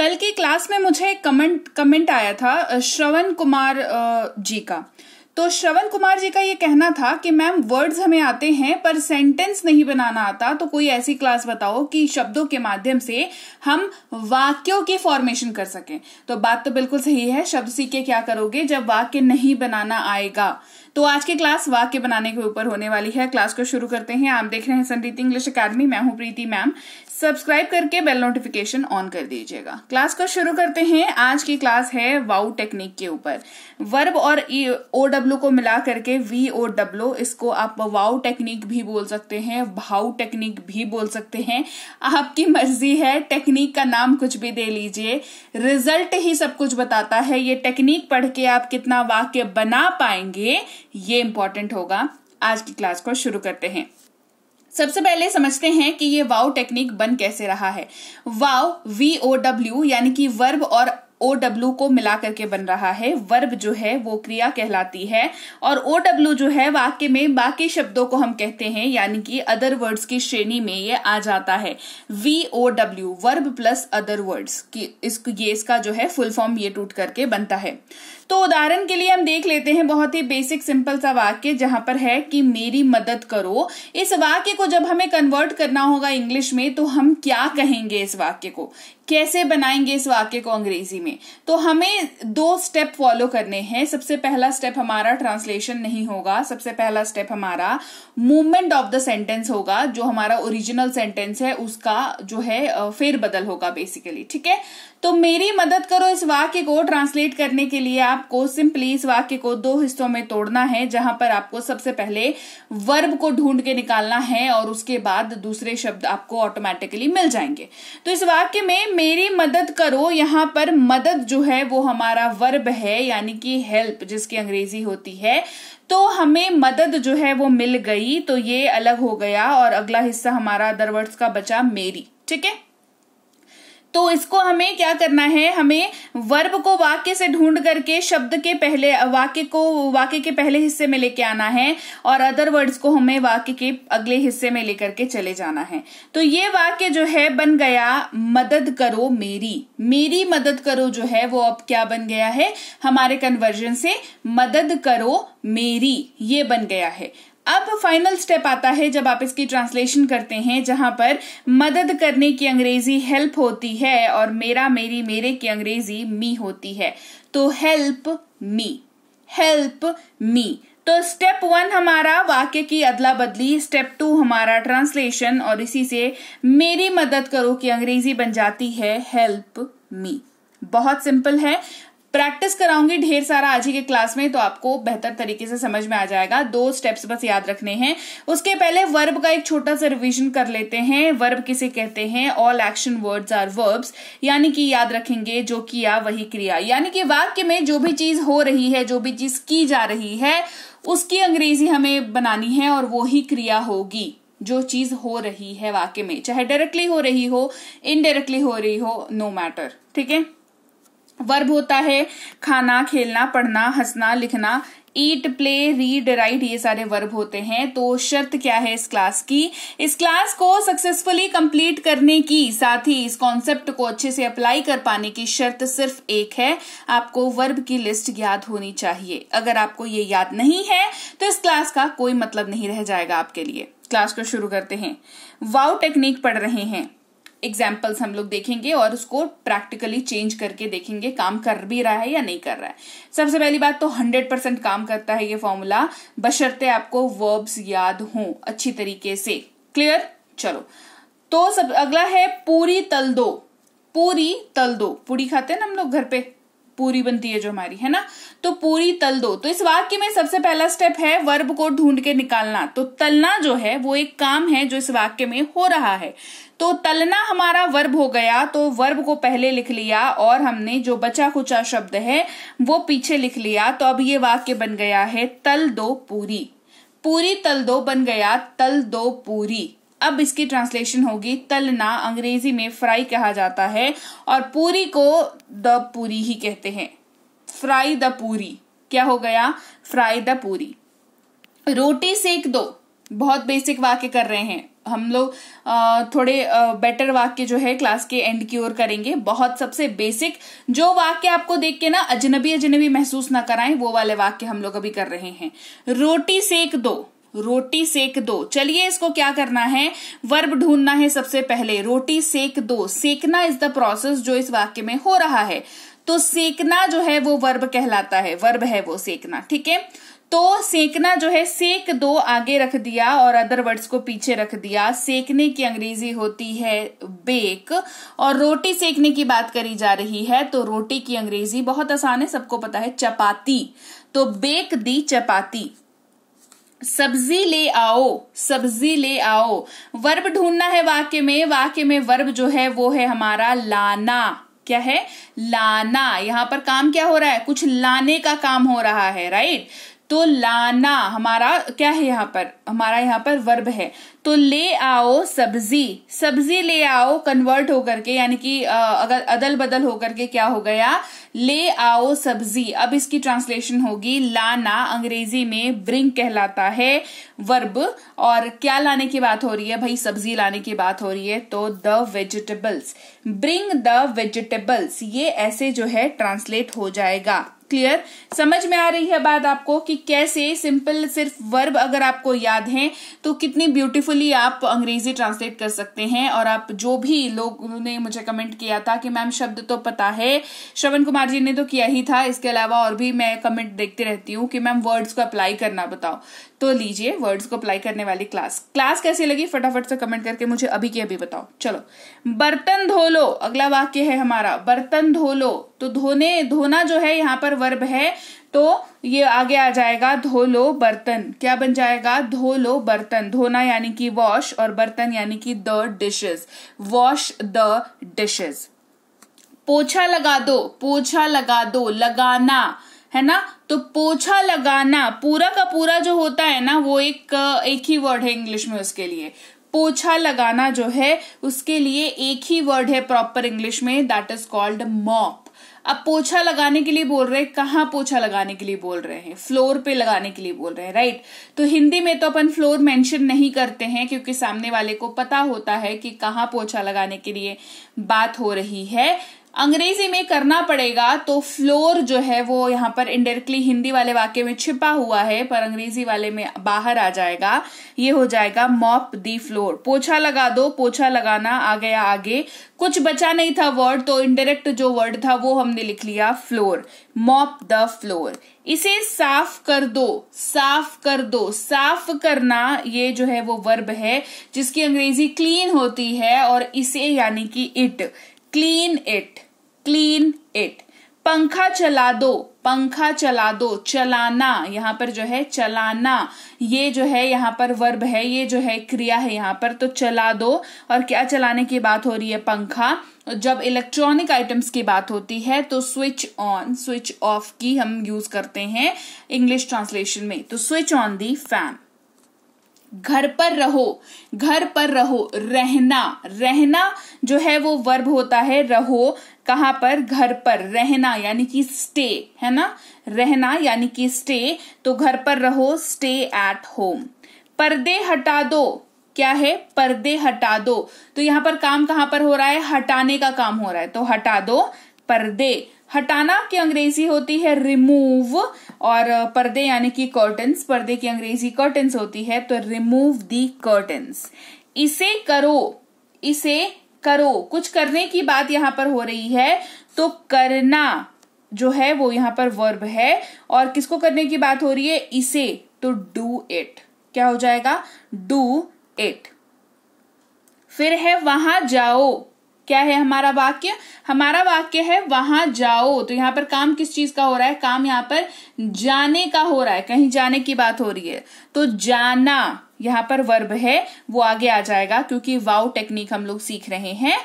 कल की क्लास में मुझे एक कमेंट कमेंट आया था श्रवण कुमार जी का तो श्रवण कुमार जी का ये कहना था कि मैम वर्ड्स हमें आते हैं पर सेंटेंस नहीं बनाना आता तो कोई ऐसी क्लास बताओ कि शब्दों के माध्यम से हम वाक्यों की फॉर्मेशन कर सकें तो बात तो बिल्कुल सही है शब्द सीखे क्या करोगे जब वाक्य नहीं बनाना आएगा तो आज की क्लास वाक्य बनाने के ऊपर होने वाली है क्लास को शुरू करते हैं आप देख रहे हैं संदीत इंग्लिश अकेडमी मैं हूं प्रीति मैम सब्सक्राइब करके बेल नोटिफिकेशन ऑन कर दीजिएगा क्लास को शुरू करते हैं आज की क्लास है वाउ टेक्निक के ऊपर वर्ब और ओ डब्ल्यू को मिला करके वी ओ डब्ल्यू इसको आप वाउ टेक्निक भी बोल सकते हैं भाव टेक्निक भी बोल सकते हैं आपकी मर्जी है टेक्निक का नाम कुछ भी दे लीजिए रिजल्ट ही सब कुछ बताता है ये टेक्निक पढ़ के आप कितना वाक्य बना पाएंगे ये इंपॉर्टेंट होगा आज की क्लास को शुरू करते हैं सबसे पहले समझते हैं कि ये वाव टेक्निक बन कैसे रहा है वाव वी ओ डब्ल्यू यानी कि वर्ब और ओ डब्ल्यू को मिला करके बन रहा है वर्ब जो है वो क्रिया कहलाती है और ओ डब्ल्यू जो है वाक्य में बाकी शब्दों को हम कहते हैं यानी कि अदर वर्ड्स की श्रेणी में ये आ जाता है V O W verb plus other words की इसको ये इसका जो है फुल फॉर्म ये टूट करके बनता है तो उदाहरण के लिए हम देख लेते हैं बहुत ही बेसिक सिंपल सा वाक्य जहां पर है कि मेरी मदद करो इस वाक्य को जब हमें कन्वर्ट करना होगा इंग्लिश में तो हम क्या कहेंगे इस वाक्य को कैसे बनाएंगे इस वाक्य को अंग्रेजी में तो हमें दो स्टेप फॉलो करने हैं सबसे पहला स्टेप हमारा ट्रांसलेशन नहीं होगा सबसे पहला स्टेप हमारा मूवमेंट ऑफ द सेंटेंस होगा जो हमारा ओरिजिनल सेंटेंस है उसका जो है बदल होगा बेसिकली ठीक है तो मेरी मदद करो इस वाक्य को ट्रांसलेट करने के लिए आपको सिंपली इस वाक्य को दो हिस्सों में तोड़ना है जहां पर आपको सबसे पहले वर्ब को ढूंढ के निकालना है और उसके बाद दूसरे शब्द आपको ऑटोमेटिकली मिल जाएंगे तो इस वाक्य में मेरी मदद करो यहां पर मदद जो है वो हमारा वर्ब है यानी कि हेल्प जिसकी अंग्रेजी होती है तो हमें मदद जो है वो मिल गई तो ये अलग हो गया और अगला हिस्सा हमारा अदरवर्ड्स का बचा मेरी ठीक है तो इसको हमें क्या करना है हमें वर्ब को वाक्य से ढूंढ करके शब्द के पहले वाक्य को वाक्य के पहले हिस्से में लेके आना है और अदर वर्ड्स को हमें वाक्य के अगले हिस्से में लेकर के चले जाना है तो ये वाक्य जो है बन गया मदद करो मेरी मेरी मदद करो जो है वो अब क्या बन गया है हमारे कन्वर्जन से मदद करो मेरी ये बन गया है अब फाइनल स्टेप आता है जब आप इसकी ट्रांसलेशन करते हैं जहां पर मदद करने की अंग्रेजी हेल्प होती है और मेरा मेरी मेरे की अंग्रेजी मी होती है तो हेल्प मी हेल्प मी तो स्टेप वन हमारा वाक्य की अदला बदली स्टेप टू हमारा ट्रांसलेशन और इसी से मेरी मदद करो की अंग्रेजी बन जाती है हेल्प मी बहुत सिंपल है प्रैक्टिस कराऊंगी ढेर सारा आज ही के क्लास में तो आपको बेहतर तरीके से समझ में आ जाएगा दो स्टेप्स बस याद रखने हैं उसके पहले वर्ब का एक छोटा सा रिवीजन कर लेते हैं वर्ब किसे कहते हैं all action words are verbs यानी कि याद रखेंगे जो किया वही क्रिया यानी कि वाक्य में जो भी चीज हो रही है जो भी चीज की जा रही है उसकी अंग्रेजी हमें बनानी है और वो ही क्रिया होगी जो चीज हो रही है वाक्य में चाहे डायरेक्टली हो रही हो इनडायरेक्टली हो रही हो नो मैटर ठीक है वर्ब होता है खाना खेलना पढ़ना हंसना लिखना ईट प्ले रीड राइट ये सारे वर्ब होते हैं तो शर्त क्या है इस क्लास की इस क्लास को सक्सेसफुली कंप्लीट करने की साथ ही इस कॉन्सेप्ट को अच्छे से अप्लाई कर पाने की शर्त सिर्फ एक है आपको वर्ब की लिस्ट याद होनी चाहिए अगर आपको ये याद नहीं है तो इस क्लास का कोई मतलब नहीं रह जाएगा आपके लिए क्लास को शुरू करते हैं वाउ टेक्निक पढ़ रहे हैं एग्जाम्पल्स हम लोग देखेंगे और उसको प्रैक्टिकली चेंज करके देखेंगे काम कर भी रहा है या नहीं कर रहा है सबसे पहली बात तो हंड्रेड परसेंट काम करता है ये फॉर्मूला बशर्ते आपको वर्ब्स याद हों अच्छी तरीके से क्लियर चलो तो सब अगला है पूरी तल दो पूरी तल दो पूरी खाते हैं ना हम लोग घर पे पूरी बनती है जो हमारी है ना तो पूरी तल दो तो इस वाक्य में सबसे पहला स्टेप है वर्ब को ढूंढ के निकालना तो तलना जो है वो एक काम है जो इस वाक्य में हो रहा है तो तलना हमारा वर्ब हो गया तो वर्ब को पहले लिख लिया और हमने जो बचा कुचा शब्द है वो पीछे लिख लिया तो अब ये वाक्य बन गया है तल दो पूरी पूरी तल दो बन गया तल दो पूरी अब इसकी ट्रांसलेशन होगी तलना अंग्रेजी में फ्राई कहा जाता है और पूरी को द पूरी ही कहते हैं फ्राई द पूरी क्या हो गया फ्राई द पूरी रोटी सेक दो बहुत बेसिक वाक्य कर रहे हैं हम लोग थोड़े बेटर वाक्य जो है क्लास के एंड की ओर करेंगे बहुत सबसे बेसिक जो वाक्य आपको देख के ना अजनबी अजनबी महसूस ना कराएं वो वाले वाक्य हम लोग अभी कर रहे हैं रोटी सेक दो रोटी सेक दो चलिए इसको क्या करना है वर्ब ढूंढना है सबसे पहले रोटी सेक दो सेकना इज द प्रोसेस जो इस वाक्य में हो रहा है तो सेकना जो है वो वर्ब कहलाता है वर्ब है वो सेकना ठीक है तो सेकना जो है सेक दो आगे रख दिया और अदर वर्ड्स को पीछे रख दिया सेकने की अंग्रेजी होती है बेक और रोटी सेकने की बात करी जा रही है तो रोटी की अंग्रेजी बहुत आसान है सबको पता है चपाती तो बेक दी चपाती सब्जी ले आओ सब्जी ले आओ वर्ब ढूंढना है वाक्य में वाक्य में वर्ब जो है वो है हमारा लाना क्या है लाना यहां पर काम क्या हो रहा है कुछ लाने का काम हो रहा है राइट तो लाना हमारा क्या है यहाँ पर हमारा यहाँ पर वर्ब है तो ले आओ सब्जी सब्जी ले आओ कन्वर्ट होकर के यानी कि अगर अदल बदल होकर के क्या हो गया ले आओ सब्जी अब इसकी ट्रांसलेशन होगी लाना अंग्रेजी में ब्रिंग कहलाता है वर्ब और क्या लाने की बात हो रही है भाई सब्जी लाने की बात हो रही है तो the vegetables bring the vegetables ये ऐसे जो है ट्रांसलेट हो जाएगा क्लियर समझ में आ रही है बात आपको कि कैसे सिंपल सिर्फ वर्ब अगर आपको याद है तो कितनी ब्यूटीफुली आप अंग्रेजी ट्रांसलेट कर सकते हैं और आप जो भी लोगों ने मुझे कमेंट किया था कि मैम शब्द तो पता है श्रवण कुमार जी ने तो किया ही था इसके अलावा और भी मैं कमेंट देखती रहती हूँ कि मैम वर्ड्स को अप्लाई करना बताओ तो लीजिए वर्ड्स को अप्लाई करने वाली क्लास क्लास कैसी लगी फटाफट से कमेंट करके मुझे अभी के अभी बताओ चलो बर्तन धो लो अगला वाक्य है हमारा बर्तन धो लो तो धोने धोना जो है यहाँ पर वर्ब है तो ये आगे आ जाएगा धो लो बर्तन क्या बन जाएगा धो लो बर्तन धोना यानी कि वॉश और बर्तन यानी कि the dishes wash the dishes पोछा लगा दो पोछा लगा दो लगाना है ना तो पोछा लगाना पूरा का पूरा जो होता है ना वो एक एक ही वर्ड है इंग्लिश में उसके लिए पोछा लगाना जो है उसके लिए एक ही वर्ड है प्रॉपर इंग्लिश में दैट इज कॉल्ड मॉप अब पोछा लगाने के लिए बोल रहे हैं कहाँ पोछा लगाने के लिए बोल रहे हैं फ्लोर पे लगाने के लिए बोल रहे हैं राइट तो हिंदी में तो अपन फ्लोर मेंशन नहीं करते हैं क्योंकि सामने वाले को पता होता है कि कहाँ पोछा लगाने के लिए बात हो रही है अंग्रेजी में करना पड़ेगा तो फ्लोर जो है वो यहाँ पर इंडायरेक्टली हिंदी वाले वाक्य में छिपा हुआ है पर अंग्रेजी वाले में बाहर आ जाएगा ये हो जाएगा मॉप दी फ्लोर पोछा लगा दो पोछा लगाना आ गया आगे कुछ बचा नहीं था वर्ड तो इनडायरेक्ट जो वर्ड था वो हमने लिख लिया फ्लोर मॉप द फ्लोर इसे साफ कर दो साफ कर दो साफ करना ये जो है वो वर्ब है जिसकी अंग्रेजी क्लीन होती है और इसे यानी कि it clean it clean it पंखा चला दो पंखा चला दो चलाना यहाँ पर जो है चलाना ये जो है यहाँ पर वर्ब है ये जो है क्रिया है यहाँ पर तो चला दो और क्या चलाने की बात हो रही है पंखा जब इलेक्ट्रॉनिक आइटम्स की बात होती है तो स्विच ऑन स्विच ऑफ की हम यूज करते हैं इंग्लिश ट्रांसलेशन में तो स्विच ऑन दी फैन घर पर रहो घर पर रहो रहना रहना जो है वो वर्ब होता है रहो कहां पर घर पर रहना यानी कि स्टे है ना रहना यानी कि स्टे तो घर पर रहो स्टे एट होम पर्दे हटा दो क्या है पर्दे हटा दो तो यहां पर काम कहां पर हो रहा है हटाने का काम हो रहा है तो हटा दो पर्दे हटाना की अंग्रेजी होती है रिमूव और पर्दे यानी कि कर्टन्स पर्दे की अंग्रेजी कर्टन्स होती है तो रिमूव दी कर्टन्स इसे करो इसे करो कुछ करने की बात यहां पर हो रही है तो करना जो है वो यहां पर वर्ब है और किसको करने की बात हो रही है इसे तो डू इट क्या हो जाएगा डू इट फिर है वहां जाओ क्या है हमारा वाक्य हमारा वाक्य है वहां जाओ तो यहाँ पर काम किस चीज का हो रहा है काम यहाँ पर जाने का हो रहा है कहीं जाने की बात हो रही है तो जाना यहाँ पर वर्ब है वो आगे आ जाएगा क्योंकि वाव टेक्निक हम लोग सीख रहे हैं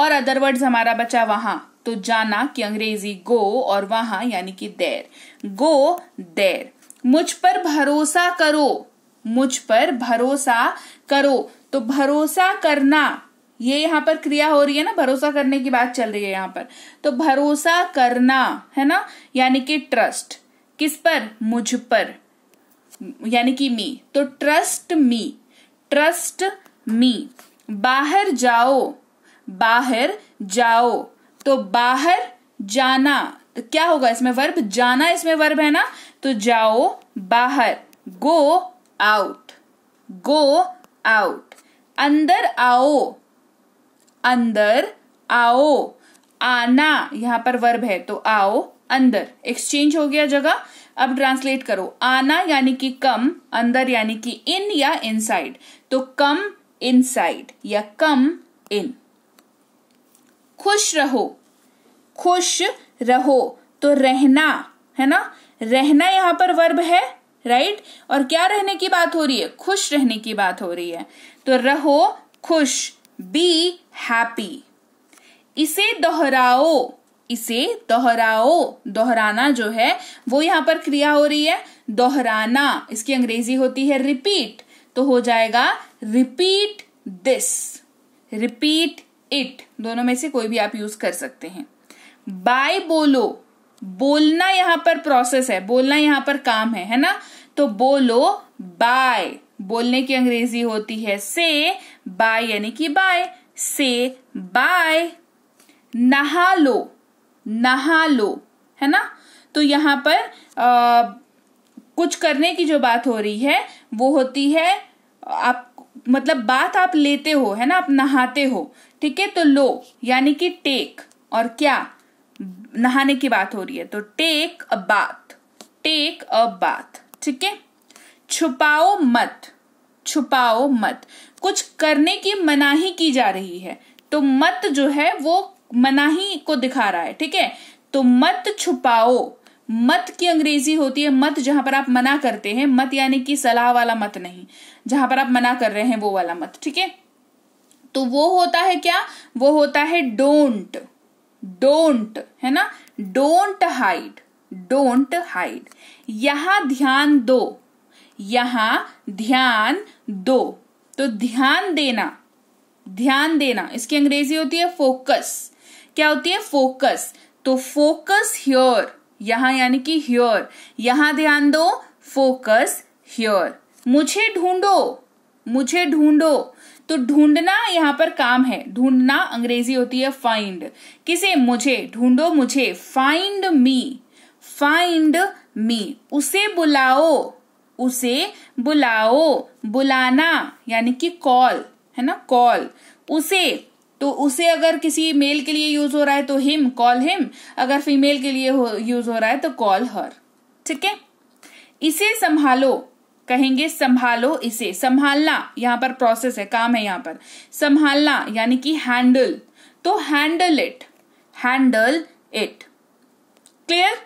और अदर हमारा बचा वहां तो जाना कि अंग्रेजी गो और वहां यानी कि देर गो देर मुझ पर भरोसा करो मुझ पर भरोसा करो तो भरोसा करना ये यहाँ पर क्रिया हो रही है ना भरोसा करने की बात चल रही है यहाँ पर तो भरोसा करना है ना यानी कि ट्रस्ट किस पर मुझ पर यानी कि मी तो ट्रस्ट मी ट्रस्ट मी बाहर जाओ बाहर जाओ तो बाहर जाना तो क्या होगा इसमें वर्ब जाना इसमें वर्ब है ना तो जाओ बाहर गो आउट गो आउट अंदर आओ अंदर आओ आना यहां पर वर्ब है तो आओ अंदर एक्सचेंज हो गया जगह अब ट्रांसलेट करो आना यानी कि कम अंदर यानी कि इन या इनसाइड तो कम इनसाइड या कम इन खुश रहो खुश रहो तो रहना है ना रहना यहां पर वर्ब है राइट और क्या रहने की बात हो रही है खुश रहने की बात हो रही है तो रहो खुश बी हैप्पी इसे दोहराओ इसे दोहराओ दोहराना जो है वो यहां पर क्रिया हो रही है दोहराना इसकी अंग्रेजी होती है रिपीट तो हो जाएगा रिपीट दिस रिपीट इट दोनों में से कोई भी आप यूज कर सकते हैं बाय बोलो बोलना यहां पर प्रोसेस है बोलना यहां पर काम है है ना तो बोलो बाय बोलने की अंग्रेजी होती है से बाय यानी कि बाय से बाय नहा लो नहा लो है ना तो यहां पर आ, कुछ करने की जो बात हो रही है वो होती है आप मतलब बात आप लेते हो है ना आप नहाते हो ठीक है तो लो यानी कि टेक और क्या नहाने की बात हो रही है तो take a bath take a bath ठीक है छुपाओ मत छुपाओ मत कुछ करने की मनाही की जा रही है तो मत जो है वो मनाही को दिखा रहा है ठीक है तो मत छुपाओ मत की अंग्रेजी होती है मत जहां पर आप मना करते हैं मत यानी कि सलाह वाला मत नहीं जहां पर आप मना कर रहे हैं वो वाला मत ठीक है तो वो होता है क्या वो होता है डोंट डोंट है ना डोंट हाइड डोंट हाइड यहां ध्यान दो यहां ध्यान दो तो ध्यान देना ध्यान देना इसकी अंग्रेजी होती है फोकस क्या होती है फोकस तो फोकस ह्योर यहां यानी कि ह्योर यहां ध्यान दो फोकस ह्योर मुझे ढूंढो मुझे ढूंढो तो ढूंढना यहां पर काम है ढूंढना अंग्रेजी होती है फाइंड किसे मुझे ढूंढो मुझे फाइंड मी फाइंड मी उसे बुलाओ उसे बुलाओ बुलाना यानी कि कॉल है ना कॉल उसे तो उसे अगर किसी मेल के लिए यूज हो रहा है तो हिम कॉल हिम अगर फीमेल के लिए यूज हो रहा है तो कॉल हर ठीक है इसे संभालो कहेंगे संभालो इसे संभालना यहां पर प्रोसेस है काम है यहां पर संभालना यानी कि हैंडल तो handle it handle it clear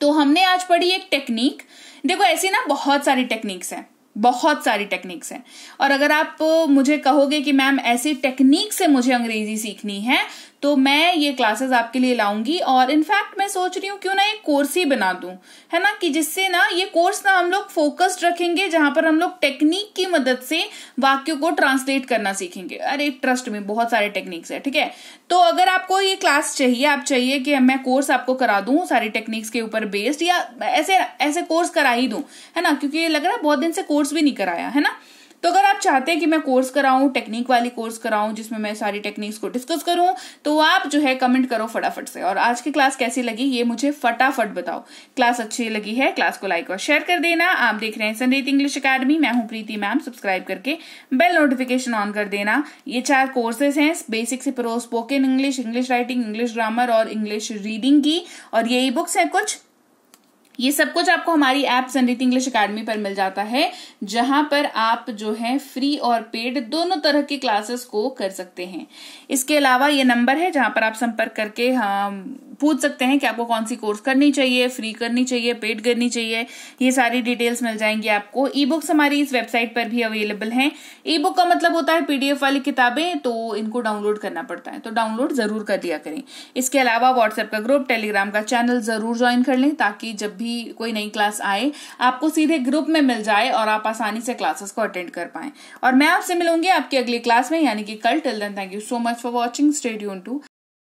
तो हमने आज पढ़ी एक टेक्निक देखो ऐसी ना बहुत सारी टेक्निक्स हैं बहुत सारी टेक्निक्स हैं और अगर आप मुझे कहोगे कि मैम ऐसी टेक्निक से मुझे अंग्रेजी सीखनी है तो मैं ये क्लासेस आपके लिए लाऊंगी और इनफैक्ट मैं सोच रही हूँ क्यों ना एक कोर्स ही बना दू है ना कि जिससे ना ये कोर्स ना हम लोग फोकस्ड रखेंगे जहां पर हम लोग टेक्निक की मदद से वाक्यों को ट्रांसलेट करना सीखेंगे अरे ट्रस्ट में बहुत सारे टेक्निक्स है ठीक है तो अगर आपको ये क्लास चाहिए आप चाहिए कि मैं कोर्स आपको करा दू सारी टेक्निक्स के ऊपर बेस्ड या ऐसे ऐसे कोर्स करा ही दू है ना क्योंकि ये लग रहा है बहुत दिन से कोर्स भी नहीं कराया है ना तो अगर आप चाहते हैं कि मैं कोर्स कराऊं टेक्निक वाली कोर्स कराऊं जिसमें मैं सारी टेक्निक्स को डिस्कस करूं तो आप जो है कमेंट करो फटाफट से और आज की क्लास कैसी लगी ये मुझे फटाफट बताओ क्लास अच्छी लगी है क्लास को लाइक और शेयर कर देना आप देख रहे हैं संडेत इंग्लिश अकेडमी मैं हूं प्रीति मैम सब्सक्राइब करके बेल नोटिफिकेशन ऑन कर देना ये चार कोर्सेज हैं बेसिक से pro spoken English English writing English grammar और इंग्लिश रीडिंग की और ये ई बुक्स हैं कुछ ये सब कुछ आपको हमारी ऐप संदित इंग्लिश अकेडमी पर मिल जाता है जहां पर आप जो है फ्री और पेड दोनों तरह की क्लासेस को कर सकते हैं इसके अलावा ये नंबर है जहां पर आप संपर्क करके हम पूछ सकते हैं कि आपको कौन सी कोर्स करनी चाहिए फ्री करनी चाहिए पेड करनी चाहिए ये सारी डिटेल्स मिल जाएंगी आपको ई बुक्स हमारी इस वेबसाइट पर भी अवेलेबल हैं ई बुक का मतलब होता है पीडीएफ वाली किताबें तो इनको डाउनलोड करना पड़ता है तो डाउनलोड जरूर कर लिया करें इसके अलावा व्हाट्सएप का ग्रुप टेलीग्राम का चैनल जरूर ज्वाइन कर लें ताकि जब भी भी कोई नई क्लास आए आपको सीधे ग्रुप में मिल जाए और आप आसानी से क्लासेस को अटेंड कर पाए और मैं आपसे मिलूंगी आपकी अगली क्लास में यानी कि कल till then thank you so much for watching studio to